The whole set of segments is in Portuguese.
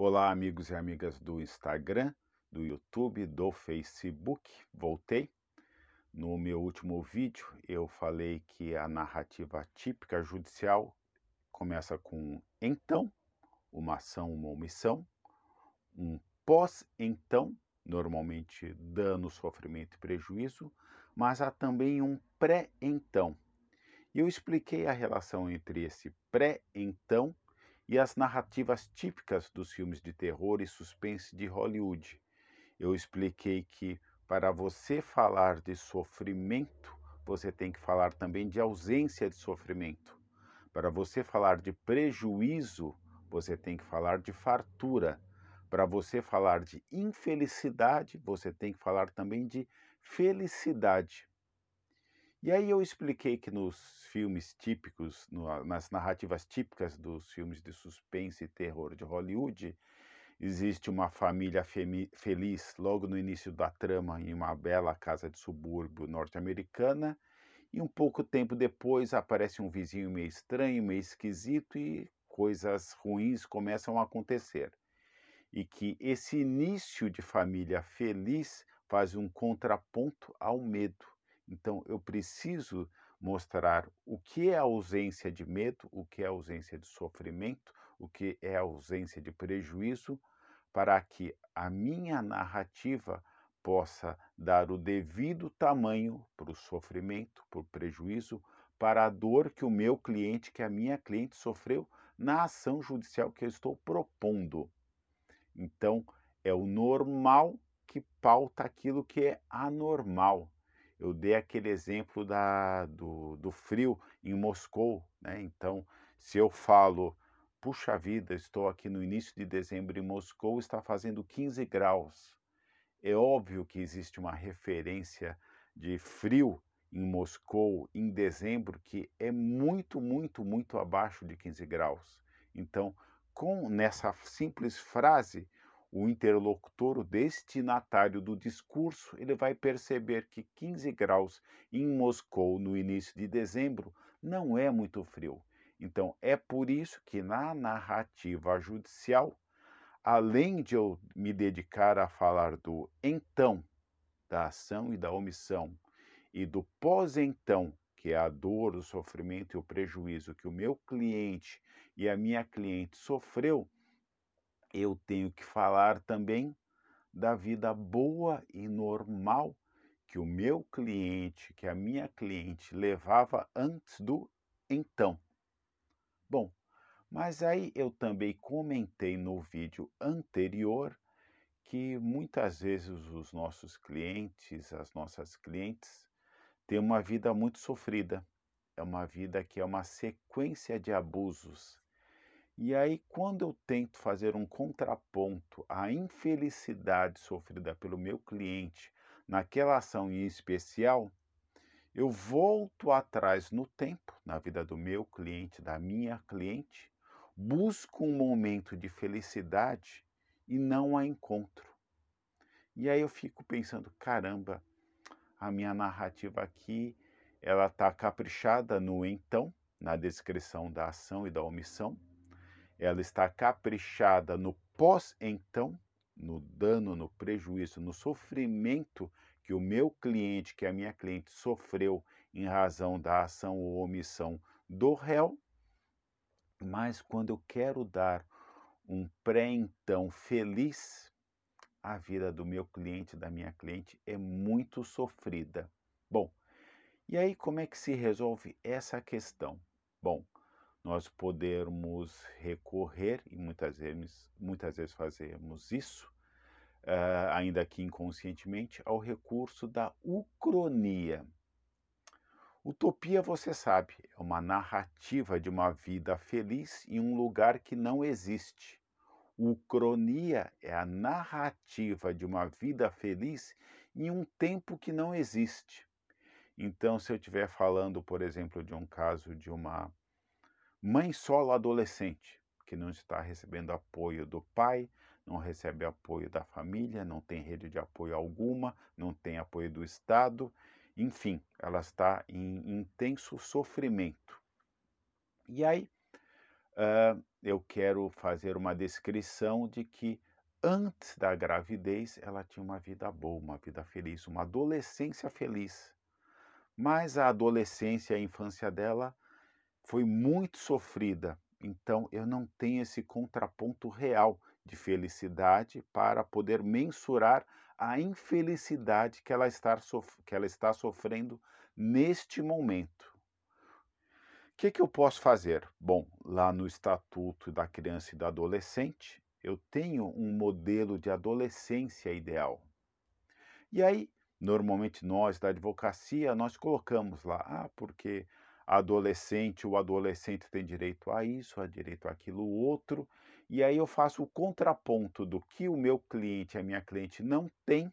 Olá, amigos e amigas do Instagram, do YouTube, do Facebook. Voltei. No meu último vídeo, eu falei que a narrativa típica judicial começa com então, uma ação, uma omissão, um pós-então, normalmente dano, sofrimento e prejuízo, mas há também um pré-então. E eu expliquei a relação entre esse pré-então e as narrativas típicas dos filmes de terror e suspense de Hollywood. Eu expliquei que para você falar de sofrimento, você tem que falar também de ausência de sofrimento. Para você falar de prejuízo, você tem que falar de fartura. Para você falar de infelicidade, você tem que falar também de felicidade. E aí eu expliquei que nos filmes típicos, no, nas narrativas típicas dos filmes de suspense e terror de Hollywood, existe uma família feliz logo no início da trama em uma bela casa de subúrbio norte-americana e um pouco tempo depois aparece um vizinho meio estranho, meio esquisito e coisas ruins começam a acontecer. E que esse início de família feliz faz um contraponto ao medo então, eu preciso mostrar o que é ausência de medo, o que é ausência de sofrimento, o que é ausência de prejuízo, para que a minha narrativa possa dar o devido tamanho para o sofrimento, para o prejuízo, para a dor que o meu cliente, que a minha cliente sofreu na ação judicial que eu estou propondo. Então, é o normal que pauta aquilo que é anormal eu dei aquele exemplo da, do, do frio em Moscou, né? Então, se eu falo, puxa vida, estou aqui no início de dezembro em Moscou, está fazendo 15 graus. É óbvio que existe uma referência de frio em Moscou em dezembro que é muito, muito, muito abaixo de 15 graus. Então, com nessa simples frase, o interlocutor, o destinatário do discurso, ele vai perceber que 15 graus em Moscou no início de dezembro não é muito frio. Então, é por isso que na narrativa judicial, além de eu me dedicar a falar do então, da ação e da omissão, e do pós-então, que é a dor, o sofrimento e o prejuízo que o meu cliente e a minha cliente sofreu, eu tenho que falar também da vida boa e normal que o meu cliente, que a minha cliente levava antes do então. Bom, mas aí eu também comentei no vídeo anterior que muitas vezes os nossos clientes, as nossas clientes, têm uma vida muito sofrida. É uma vida que é uma sequência de abusos, e aí, quando eu tento fazer um contraponto à infelicidade sofrida pelo meu cliente naquela ação em especial, eu volto atrás no tempo, na vida do meu cliente, da minha cliente, busco um momento de felicidade e não a encontro. E aí eu fico pensando, caramba, a minha narrativa aqui, ela está caprichada no então, na descrição da ação e da omissão, ela está caprichada no pós então, no dano, no prejuízo, no sofrimento que o meu cliente, que a minha cliente sofreu em razão da ação ou omissão do réu, mas quando eu quero dar um pré-então feliz, a vida do meu cliente, da minha cliente, é muito sofrida. Bom, e aí como é que se resolve essa questão? Bom, nós podermos recorrer, e muitas vezes, muitas vezes fazemos isso, uh, ainda que inconscientemente, ao recurso da ucronia. Utopia, você sabe, é uma narrativa de uma vida feliz em um lugar que não existe. Ucronia é a narrativa de uma vida feliz em um tempo que não existe. Então, se eu estiver falando, por exemplo, de um caso de uma Mãe solo adolescente, que não está recebendo apoio do pai, não recebe apoio da família, não tem rede de apoio alguma, não tem apoio do Estado, enfim, ela está em intenso sofrimento. E aí, uh, eu quero fazer uma descrição de que antes da gravidez ela tinha uma vida boa, uma vida feliz, uma adolescência feliz. Mas a adolescência e a infância dela foi muito sofrida. Então eu não tenho esse contraponto real de felicidade para poder mensurar a infelicidade que ela está, que ela está sofrendo neste momento. O que, que eu posso fazer? Bom, lá no Estatuto da Criança e do Adolescente, eu tenho um modelo de adolescência ideal. E aí, normalmente nós da advocacia, nós colocamos lá, ah, porque adolescente, o adolescente tem direito a isso, a direito àquilo outro, e aí eu faço o contraponto do que o meu cliente, a minha cliente não tem,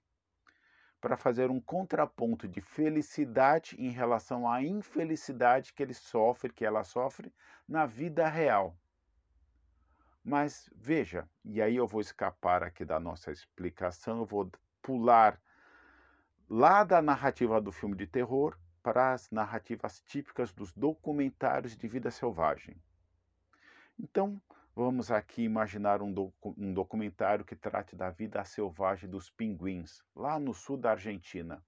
para fazer um contraponto de felicidade em relação à infelicidade que ele sofre, que ela sofre na vida real. Mas veja, e aí eu vou escapar aqui da nossa explicação, eu vou pular lá da narrativa do filme de terror para as narrativas típicas dos documentários de vida selvagem. Então, vamos aqui imaginar um, docu um documentário que trate da vida selvagem dos pinguins, lá no sul da Argentina.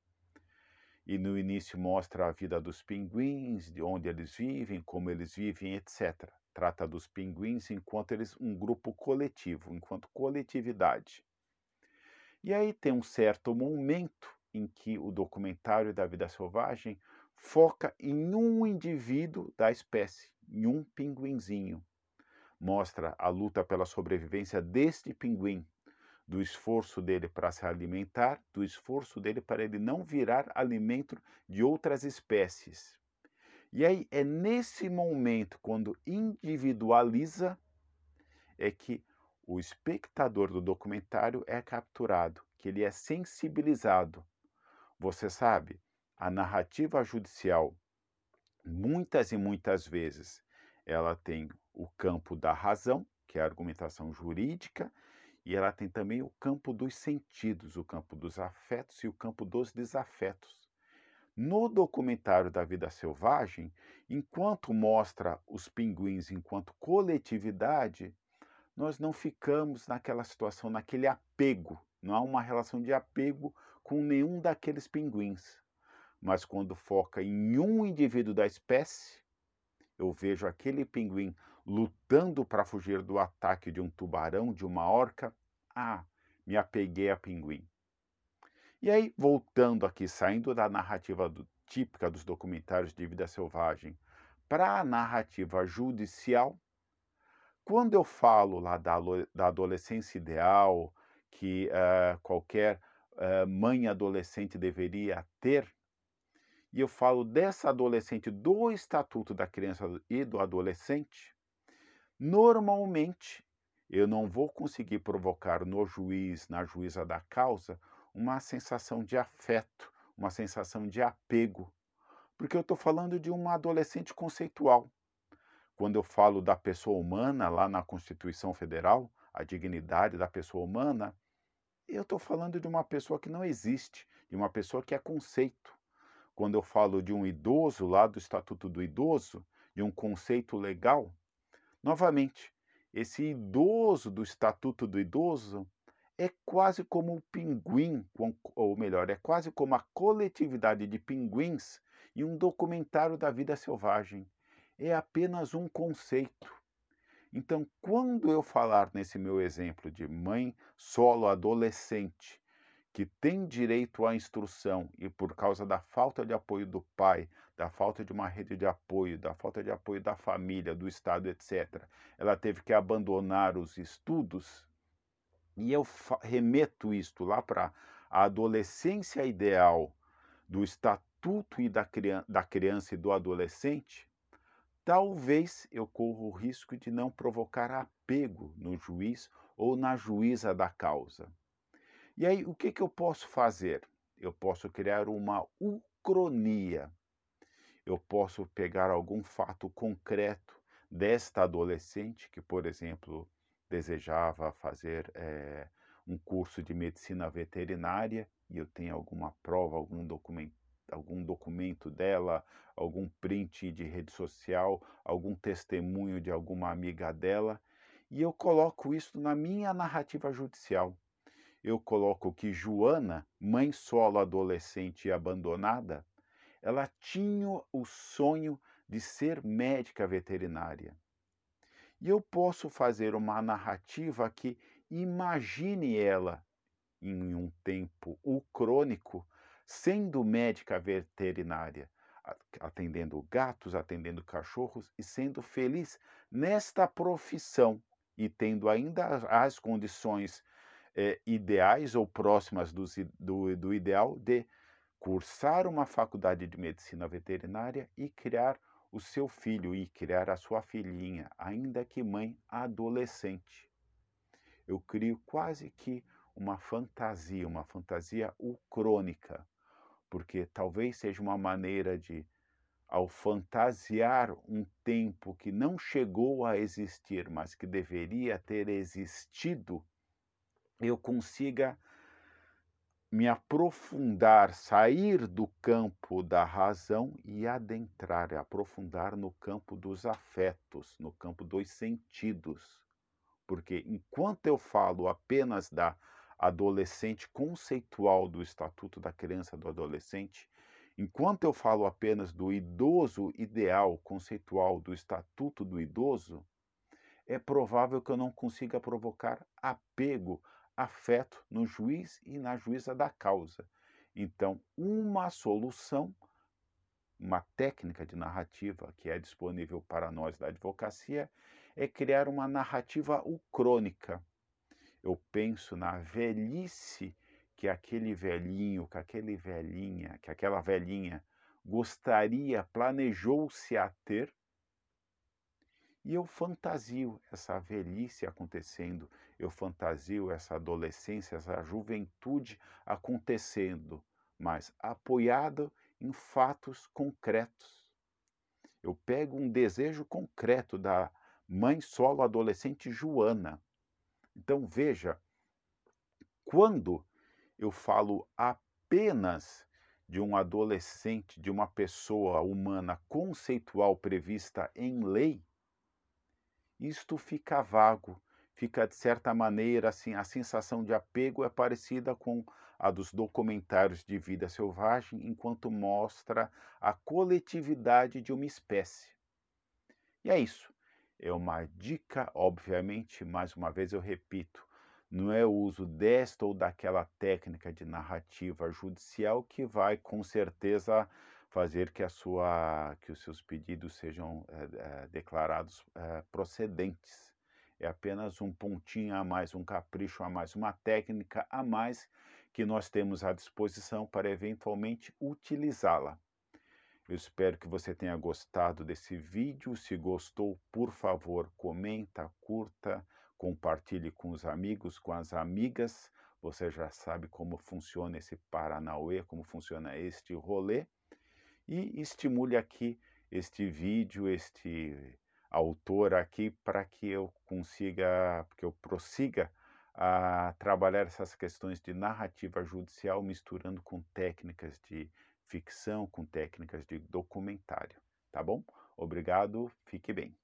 E no início mostra a vida dos pinguins, de onde eles vivem, como eles vivem, etc. Trata dos pinguins enquanto eles um grupo coletivo, enquanto coletividade. E aí tem um certo momento em que o documentário da vida selvagem foca em um indivíduo da espécie, em um pinguinzinho. Mostra a luta pela sobrevivência deste pinguim, do esforço dele para se alimentar, do esforço dele para ele não virar alimento de outras espécies. E aí é nesse momento, quando individualiza, é que o espectador do documentário é capturado, que ele é sensibilizado você sabe, a narrativa judicial, muitas e muitas vezes, ela tem o campo da razão, que é a argumentação jurídica, e ela tem também o campo dos sentidos, o campo dos afetos e o campo dos desafetos. No documentário da vida selvagem, enquanto mostra os pinguins enquanto coletividade, nós não ficamos naquela situação, naquele apego, não há uma relação de apego com nenhum daqueles pinguins. Mas quando foca em um indivíduo da espécie, eu vejo aquele pinguim lutando para fugir do ataque de um tubarão, de uma orca. Ah, me apeguei a pinguim. E aí, voltando aqui, saindo da narrativa do, típica dos documentários de vida selvagem para a narrativa judicial, quando eu falo lá da, da adolescência ideal, que uh, qualquer eh, mãe adolescente deveria ter, e eu falo dessa adolescente, do estatuto da criança e do adolescente, normalmente eu não vou conseguir provocar no juiz, na juíza da causa, uma sensação de afeto, uma sensação de apego, porque eu estou falando de uma adolescente conceitual. Quando eu falo da pessoa humana lá na Constituição Federal, a dignidade da pessoa humana, eu estou falando de uma pessoa que não existe, de uma pessoa que é conceito. Quando eu falo de um idoso, lá do Estatuto do Idoso, de um conceito legal, novamente, esse idoso do Estatuto do Idoso é quase como o um pinguim, ou melhor, é quase como a coletividade de pinguins e um documentário da vida selvagem. É apenas um conceito. Então, quando eu falar nesse meu exemplo de mãe solo adolescente, que tem direito à instrução e por causa da falta de apoio do pai, da falta de uma rede de apoio, da falta de apoio da família, do Estado, etc., ela teve que abandonar os estudos, e eu remeto isto lá para a adolescência ideal do estatuto e da, criança e do adolescente, Talvez eu corra o risco de não provocar apego no juiz ou na juíza da causa. E aí, o que, que eu posso fazer? Eu posso criar uma ucronia. Eu posso pegar algum fato concreto desta adolescente que, por exemplo, desejava fazer é, um curso de medicina veterinária e eu tenho alguma prova, algum documento algum documento dela, algum print de rede social, algum testemunho de alguma amiga dela, e eu coloco isso na minha narrativa judicial. Eu coloco que Joana, mãe solo adolescente e abandonada, ela tinha o sonho de ser médica veterinária. E eu posso fazer uma narrativa que imagine ela em um tempo o crônico sendo médica veterinária, atendendo gatos, atendendo cachorros e sendo feliz nesta profissão e tendo ainda as condições é, ideais ou próximas do, do, do ideal de cursar uma faculdade de medicina veterinária e criar o seu filho e criar a sua filhinha, ainda que mãe adolescente. Eu crio quase que uma fantasia, uma fantasia ucrônica porque talvez seja uma maneira de, ao fantasiar um tempo que não chegou a existir, mas que deveria ter existido, eu consiga me aprofundar, sair do campo da razão e adentrar, aprofundar no campo dos afetos, no campo dos sentidos. Porque enquanto eu falo apenas da adolescente conceitual do Estatuto da Criança e do Adolescente, enquanto eu falo apenas do idoso ideal conceitual do Estatuto do Idoso, é provável que eu não consiga provocar apego, afeto no juiz e na juíza da causa. Então, uma solução, uma técnica de narrativa que é disponível para nós da advocacia, é criar uma narrativa ucrônica eu penso na velhice que aquele velhinho, que aquele velhinha, que aquela velhinha gostaria, planejou-se a ter, e eu fantasio essa velhice acontecendo, eu fantasio essa adolescência, essa juventude acontecendo, mas apoiado em fatos concretos. Eu pego um desejo concreto da mãe solo adolescente Joana. Então veja, quando eu falo apenas de um adolescente, de uma pessoa humana conceitual prevista em lei, isto fica vago, fica de certa maneira assim, a sensação de apego é parecida com a dos documentários de vida selvagem, enquanto mostra a coletividade de uma espécie. E é isso é uma dica, obviamente, mais uma vez eu repito, não é o uso desta ou daquela técnica de narrativa judicial que vai com certeza fazer que a sua que os seus pedidos sejam é, é, declarados é, procedentes. É apenas um pontinho a mais, um capricho a mais, uma técnica a mais que nós temos à disposição para eventualmente utilizá-la. Eu espero que você tenha gostado desse vídeo. Se gostou, por favor, comenta, curta, compartilhe com os amigos, com as amigas. Você já sabe como funciona esse Paranauê, como funciona este rolê. E estimule aqui este vídeo, este autor aqui, para que eu consiga, que eu prossiga a trabalhar essas questões de narrativa judicial misturando com técnicas de ficção, com técnicas de documentário, tá bom? Obrigado, fique bem.